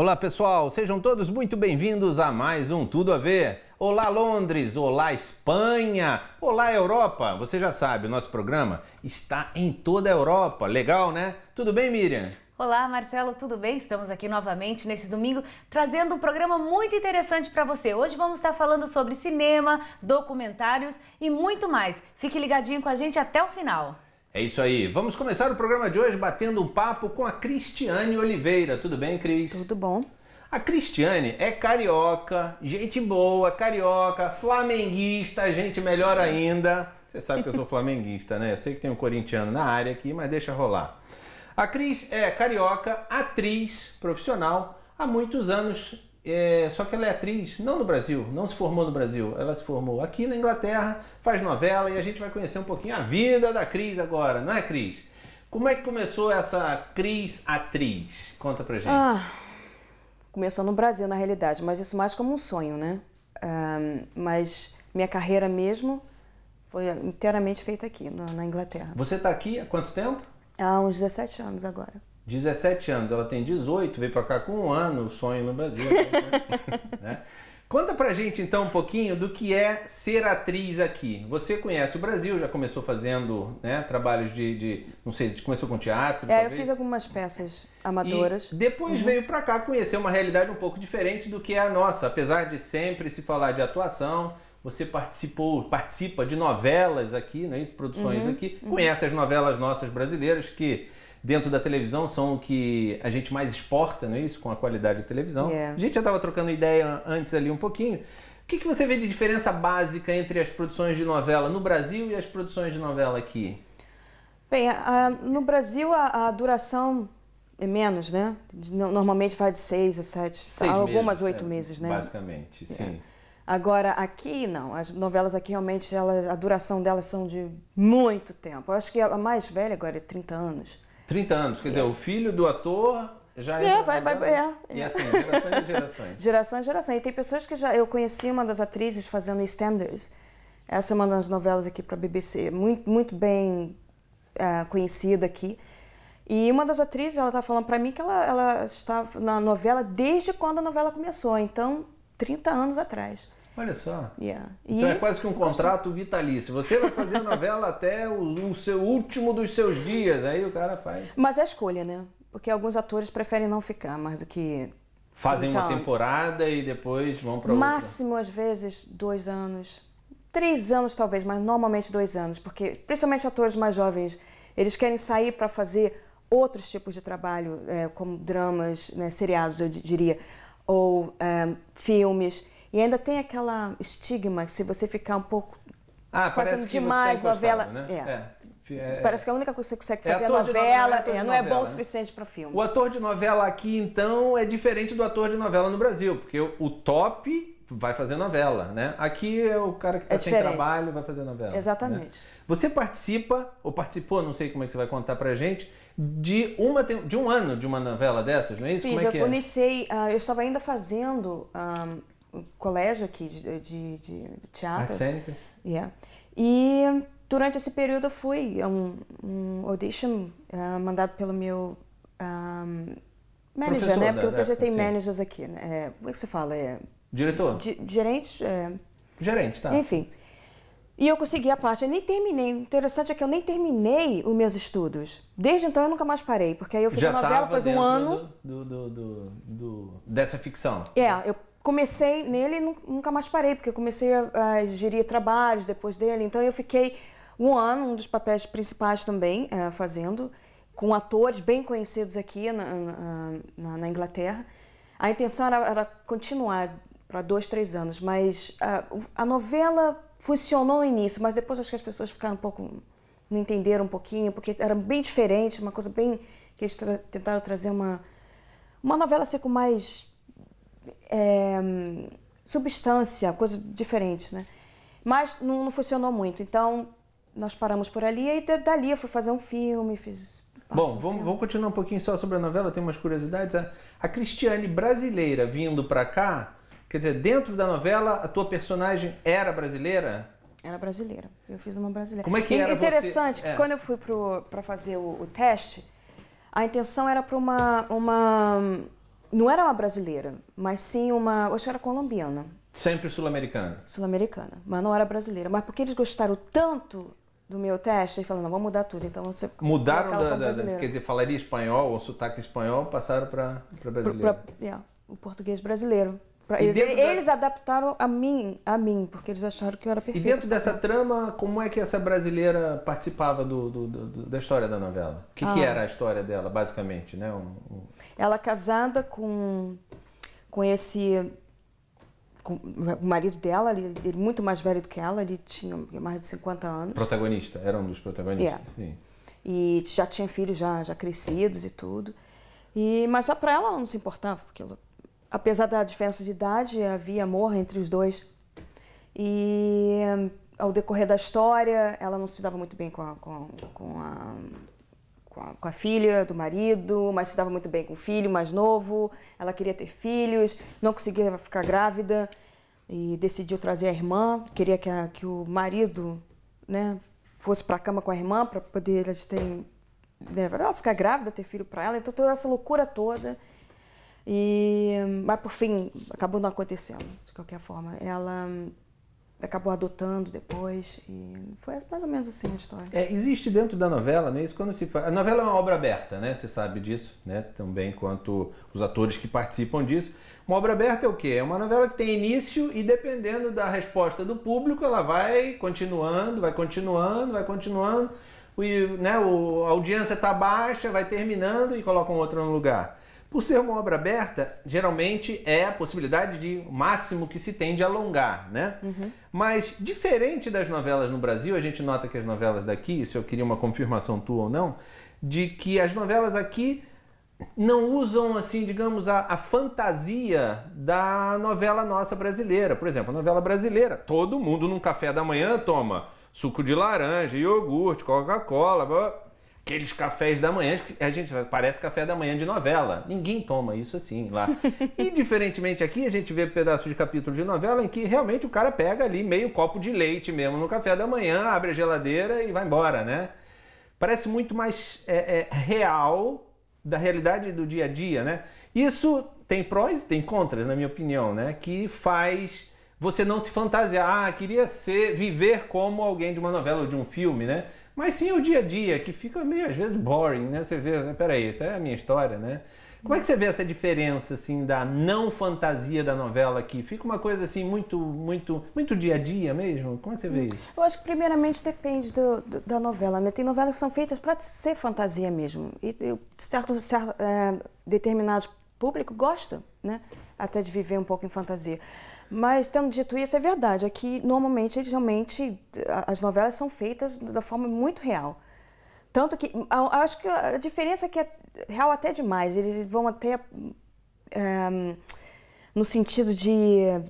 Olá pessoal, sejam todos muito bem-vindos a mais um Tudo a Ver. Olá Londres, olá Espanha, olá Europa. Você já sabe, o nosso programa está em toda a Europa. Legal, né? Tudo bem, Miriam? Olá, Marcelo, tudo bem? Estamos aqui novamente nesse domingo trazendo um programa muito interessante para você. Hoje vamos estar falando sobre cinema, documentários e muito mais. Fique ligadinho com a gente até o final. É isso aí. Vamos começar o programa de hoje batendo um papo com a Cristiane Oliveira. Tudo bem, Cris? Tudo bom. A Cristiane é carioca, gente boa, carioca, flamenguista, gente melhor ainda. Você sabe que eu sou flamenguista, né? Eu sei que tem um corintiano na área aqui, mas deixa rolar. A Cris é carioca, atriz profissional, há muitos anos é, só que ela é atriz não no Brasil, não se formou no Brasil, ela se formou aqui na Inglaterra, faz novela e a gente vai conhecer um pouquinho a vida da Cris agora, não é, Cris? Como é que começou essa Cris atriz? Conta pra gente. Ah, começou no Brasil, na realidade, mas isso mais como um sonho, né? Um, mas minha carreira mesmo foi inteiramente feita aqui, na, na Inglaterra. Você tá aqui há quanto tempo? Há uns 17 anos agora. 17 anos, ela tem 18, veio para cá com um ano, sonho no Brasil. Né? né? Conta pra gente então um pouquinho do que é ser atriz aqui. Você conhece o Brasil, já começou fazendo né, trabalhos de, de, não sei, começou com teatro? É, talvez. eu fiz algumas peças amadoras. E depois uhum. veio pra cá conhecer uma realidade um pouco diferente do que é a nossa. Apesar de sempre se falar de atuação, você participou, participa de novelas aqui, né, produções uhum. aqui. Uhum. Conhece as novelas nossas brasileiras que dentro da televisão são o que a gente mais exporta, não é isso? Com a qualidade da televisão. Yeah. É. A gente já estava trocando ideia antes ali um pouquinho. O que, que você vê de diferença básica entre as produções de novela no Brasil e as produções de novela aqui? Bem, a, no Brasil a, a duração é menos, né? Normalmente faz de seis a sete, seis algumas meses, é, oito é, meses, né? Basicamente, é. sim. É. Agora, aqui não. As novelas aqui realmente, elas, a duração delas são de muito tempo. Eu acho que a mais velha agora é 30 anos. 30 anos, quer é. dizer, o filho do ator já é. É, vai, vai, é. Né? E assim, gerações e gerações. Gerações e gerações. E tem pessoas que já. Eu conheci uma das atrizes fazendo EastEnders. Essa é uma das novelas aqui para a BBC, muito, muito bem é, conhecida aqui. E uma das atrizes, ela tá falando para mim que ela, ela estava na novela desde quando a novela começou, então 30 anos atrás. Olha só. Yeah. Então e... é quase que um contrato vitalício. Você vai fazer a novela até o, o, seu último dos seus dias, aí o cara faz. Mas é a escolha, né? Porque alguns atores preferem não ficar mais do que. Fazem então, uma temporada e depois vão para outra. Máximo, às vezes, dois anos. Três anos, talvez, mas normalmente dois anos. Porque, principalmente atores mais jovens, eles querem sair para fazer outros tipos de trabalho, é, como dramas, né, seriados, eu diria, ou é, filmes. E ainda tem aquela estigma que se você ficar um pouco ah, fazendo demais novela. Né? É. É, é. É, Parece que a única coisa que você consegue é fazer é novela, novela é não é, bom o né? suficiente para filme. O ator de novela aqui, então, é diferente do ator de novela no Brasil, porque o top vai fazer novela, né? Aqui é o cara que está é sem trabalho, vai fazer novela. Né? Exatamente. Né? Você participa, ou participou, não sei como é que você vai contar pra gente, de, uma, de um ano de uma novela dessas, não é isso? Fiz, como é eu que eu é? uh, eu estava ainda fazendo... Ah, colégio aqui de, de, de teatro. Artes Yeah. E durante esse período eu fui a um, um audition uh, mandado pelo meu um, manager, Professor né? Porque né? você já tem sim. managers aqui, né? É, como é que você fala? É... Diretor? G gerente? É... Gerente, tá. Enfim. E eu consegui a parte, eu nem terminei. O interessante é que eu nem terminei os meus estudos. Desde então eu nunca mais parei, porque aí eu fiz Já a novela faz um ano. Do, do, do, do, dessa ficção. É, eu comecei nele e nunca mais parei, porque eu comecei a, a gerir trabalhos depois dele. Então eu fiquei um ano, um dos papéis principais também, eh, fazendo, com atores bem conhecidos aqui na, na, na Inglaterra. A intenção era, era continuar para dois, três anos, mas a, a, novela funcionou no início, mas depois acho que as pessoas ficaram um pouco. não entenderam um pouquinho, porque era bem diferente, uma coisa bem. que eles tra tentaram trazer uma. uma novela assim com mais é, substância, coisa diferente, né? Mas não, não, funcionou muito, então nós paramos por ali e dali eu fui fazer um filme, fiz... Bom, vamos, filme. vamos, continuar um pouquinho só sobre a novela, tem umas curiosidades. A, a Cristiane brasileira vindo para cá, quer dizer, dentro da novela a tua personagem era brasileira? Era brasileira. Eu fiz uma brasileira. Como é que era Interessante, você... É. quando eu fui para fazer o, o, teste, a intenção era para uma, uma não era uma brasileira, mas sim uma, acho que era colombiana. Sempre sul-americana? Sul-americana, mas não era brasileira. Mas porque eles gostaram tanto do meu teste, eles falaram, não, vamos mudar tudo. Então você... Mudaram, da, da, da, quer dizer, falaria espanhol ou sotaque espanhol, passaram para brasileiro. Pra, pra, yeah, é, o português brasileiro. Eles, eles da... adaptaram a mim, a mim, porque eles acharam que eu era perfeita. E dentro dessa trama, como é que essa brasileira participava do, do, do da história da novela? O que, ah. que, era a história dela, basicamente? Né? Um, um... Ela casada com, com esse... Com o marido dela, ele, ele, muito mais velho do que ela, ele tinha mais de 50 anos. Protagonista, era um dos protagonistas, é. sim. E já tinha filhos já, já crescidos e tudo. E, mas para ela, ela não se importava, porque ela apesar da diferença de idade, havia amor entre os dois. E ao decorrer da história, ela não se dava muito bem com a, com, com a, com a, com a filha do marido, mas se dava muito bem com o filho mais novo. Ela queria ter filhos, não conseguia ficar grávida e decidiu trazer a irmã. Queria que, a, que o marido né, fosse para a cama com a irmã para poder né, ela ficar grávida, ter filho para ela. Então, toda essa loucura toda. E, mas por fim, acabou não acontecendo, de qualquer forma. Ela hum, acabou adotando depois e foi mais ou menos assim a história. É, existe dentro da novela, né? Isso quando se faz... a novela é uma obra aberta, né? Você sabe disso, né? Também quanto os atores que participam disso. Uma obra aberta é o quê? É uma novela que tem início e dependendo da resposta do público, ela vai continuando, vai continuando, vai continuando. E, né, o, a audiência está baixa, vai terminando e colocam um outra no lugar. Por ser uma obra aberta, geralmente é a possibilidade de o máximo que se tem de alongar, né? Uhum. Mas diferente das novelas no Brasil, a gente nota que as novelas daqui, se eu queria uma confirmação tua ou não, de que as novelas aqui não usam, assim, digamos, a, a, fantasia da novela nossa brasileira. Por exemplo, a novela brasileira, todo mundo num café da manhã toma suco de laranja, iogurte, Coca-Cola, aqueles cafés da manhã, a é, gente parece café da manhã de novela. Ninguém toma isso assim lá. E diferentemente aqui, a gente vê pedaços de capítulo de novela em que realmente o cara pega ali meio copo de leite mesmo no café da manhã, abre a geladeira e vai embora, né? Parece muito mais é, é, real da realidade do dia a dia, né? Isso tem prós e tem contras, na minha opinião, né? Que faz você não se fantasiar, ah, queria ser, viver como alguém de uma novela ou de um filme, né? Mas sim o dia a dia, que fica meio, às vezes, boring, né? Você vê, né? peraí, essa é a minha história, né? Como é que você vê essa diferença, assim, da não fantasia da novela aqui? Fica uma coisa, assim, muito, muito, muito dia a dia mesmo? Como é que você vê isso? Eu acho que, primeiramente, depende do, do, da novela, né? Tem novelas que são feitas para ser fantasia mesmo. E, e certo, certo eh, é, público gosta, né? Até de viver um pouco em fantasia. Mas, tendo dito isso, é verdade. É que, normalmente, realmente, as novelas são feitas da forma muito real. Tanto que, acho que a diferença é que é real até demais. Eles vão até... É, no sentido de,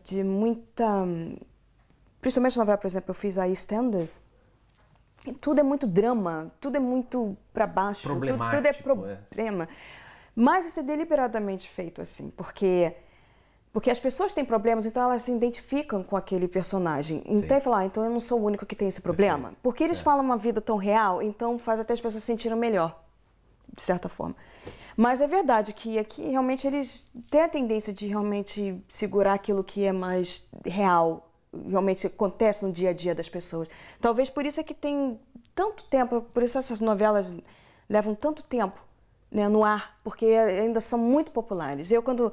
de muita... Principalmente na novela, por exemplo, eu fiz a Eastenders. Tudo é muito drama, tudo é muito para baixo, tudo, tudo, é, é. problema. É. Mas isso é deliberadamente feito assim, porque porque as pessoas têm problemas, então elas se identificam com aquele personagem. Então e é falar, ah, então eu não sou o único que tem esse problema. Porque eles é. falam uma vida tão real, então faz até as pessoas se sentirem melhor, de certa forma. Mas é verdade que aqui realmente eles têm a tendência de realmente segurar aquilo que é mais real, realmente acontece no dia a dia das pessoas. Talvez por isso é que tem tanto tempo, por isso essas novelas levam tanto tempo né, no ar, porque ainda são muito populares. Eu quando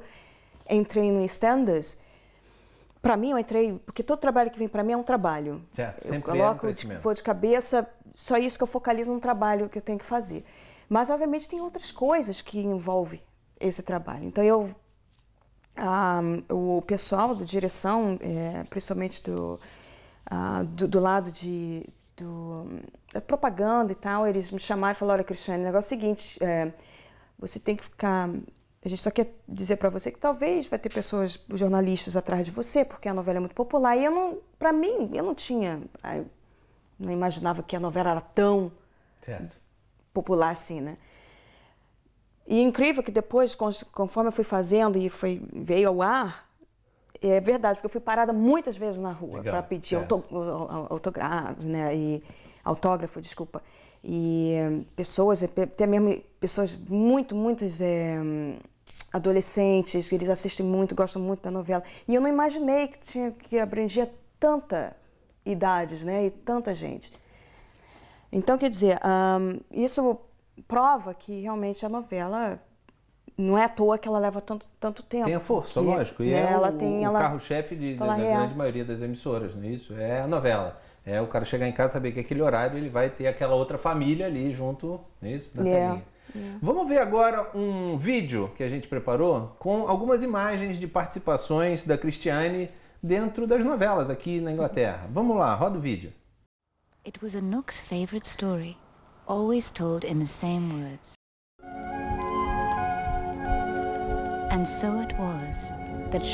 entrei no Standards, para mim eu entrei, porque todo trabalho que vem para mim é um trabalho. Certo, sempre eu é coloco, é um de, vou de cabeça, só isso que eu focalizo no trabalho que eu tenho que fazer. Mas obviamente tem outras coisas que envolvem esse trabalho. Então eu ah, o pessoal da direção, é, principalmente do, ah, do, do, lado de do, da propaganda e tal, eles me chamaram e falaram, olha, Cristiane, o negócio é o seguinte, é, você tem que ficar a gente só quer dizer para você que talvez vai ter pessoas, jornalistas atrás de você, porque a novela é muito popular. E eu não, para mim, eu não tinha, eu não imaginava que a novela era tão certo. popular assim, né? E é incrível que depois, conforme eu fui fazendo e foi, veio ao ar, é verdade, porque eu fui parada muitas vezes na rua para pedir é. autógrafo, né? E, autógrafo, desculpa e hum, pessoas, eh, até mesmo pessoas muito, muitas é, adolescentes, eles assistem muito, gostam muito da novela. E eu não imaginei que tinha que abrangia tanta idades, né, e tanta gente. Então, quer dizer, um, isso prova que realmente a novela não é à toa que ela leva tanto, tanto tempo. Tem a força, lógico. E né, é o, o carro-chefe da grande maioria das emissoras, não é isso? É a novela é o cara chegar em casa saber que aquele horário ele vai ter aquela outra família ali junto, nisso. Né, da yeah. É, telinha. Yeah. É. Vamos ver agora um vídeo que a gente preparou com algumas imagens de participações da Cristiane dentro das novelas aqui na Inglaterra. Vamos lá, roda o vídeo. It was a Nook's favorite story, always told in the same words. And so it was that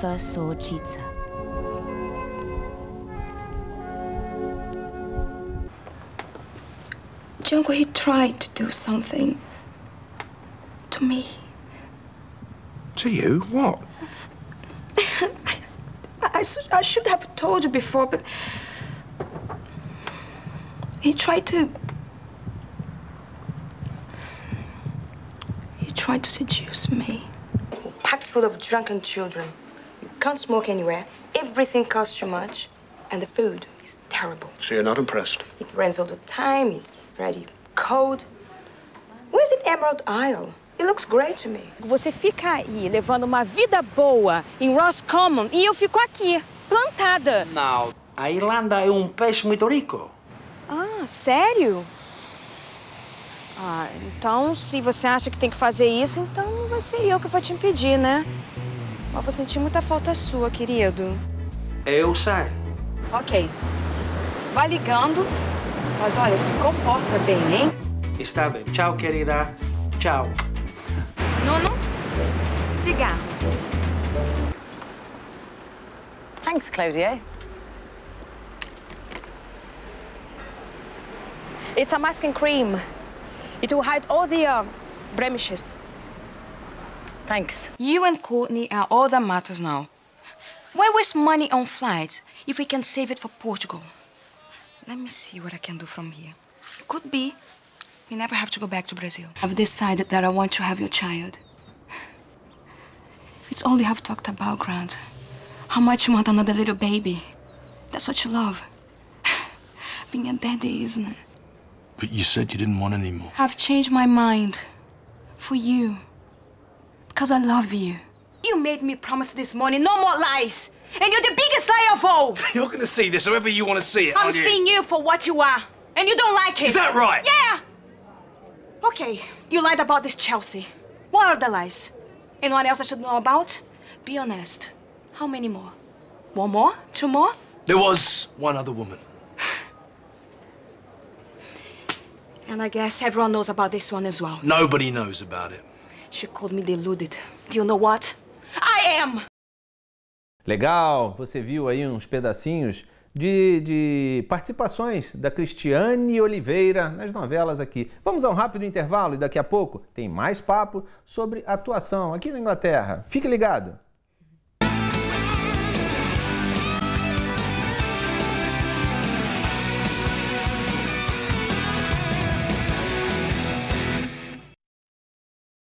first saw Chitza. Junko, he tried to do something. To me. To you? What? I, I, I, should have told you before, but... He tried to... He tried to seduce me. Packed full of drunken children. You can't smoke anywhere. Everything costs too much. And the food is terrible. So you're not impressed? It rains all the time. It's Freddy. Cold. Where's it Emerald Isle? It looks great to me. Você fica aí, levando uma vida boa em Roscommon, e eu fico aqui, plantada. Não, a Irlanda é um país muito rico. Ah, sério? Ah, então se você acha que tem que fazer isso, então vai ser eu que vou te impedir, né? Mas vou sentir muita falta sua, querido. Eu sei. Ok. Vá ligando Mas olha, se comporta bem, hein? Está bem. Tchau, querida. Tchau. cigarro. Thanks, Claudio. It's a masking cream. It will hide all the uh, blemishes. Thanks. You and Courtney are all that matters now. Why waste money on flights if we can save it for Portugal? Let me see what I can do from here. It could be. We never have to go back to Brazil. I've decided that I want to have your child. It's all you have talked about, Grant. How much you want another little baby. That's what you love. Being a daddy, isn't it? But you said you didn't want any more. I've changed my mind. For you. Because I love you. You made me promise this morning no more lies. And you're the biggest liar of all. you're going to see this however you want to see it. I'm seeing you? you for what you are. And you don't like it. Is that right? Yeah. Okay, you lied about this Chelsea. What are the lies? Anyone else I should know about? Be honest. How many more? One more? Two more? There was one other woman. And I guess everyone knows about this one as well. Nobody knows about it. She called me deluded. Do you know what? I am! Legal, você viu aí uns pedacinhos de, de, participações da Cristiane Oliveira nas novelas aqui. Vamos a um rápido intervalo e daqui a pouco tem mais papo sobre atuação aqui na Inglaterra. Fique ligado!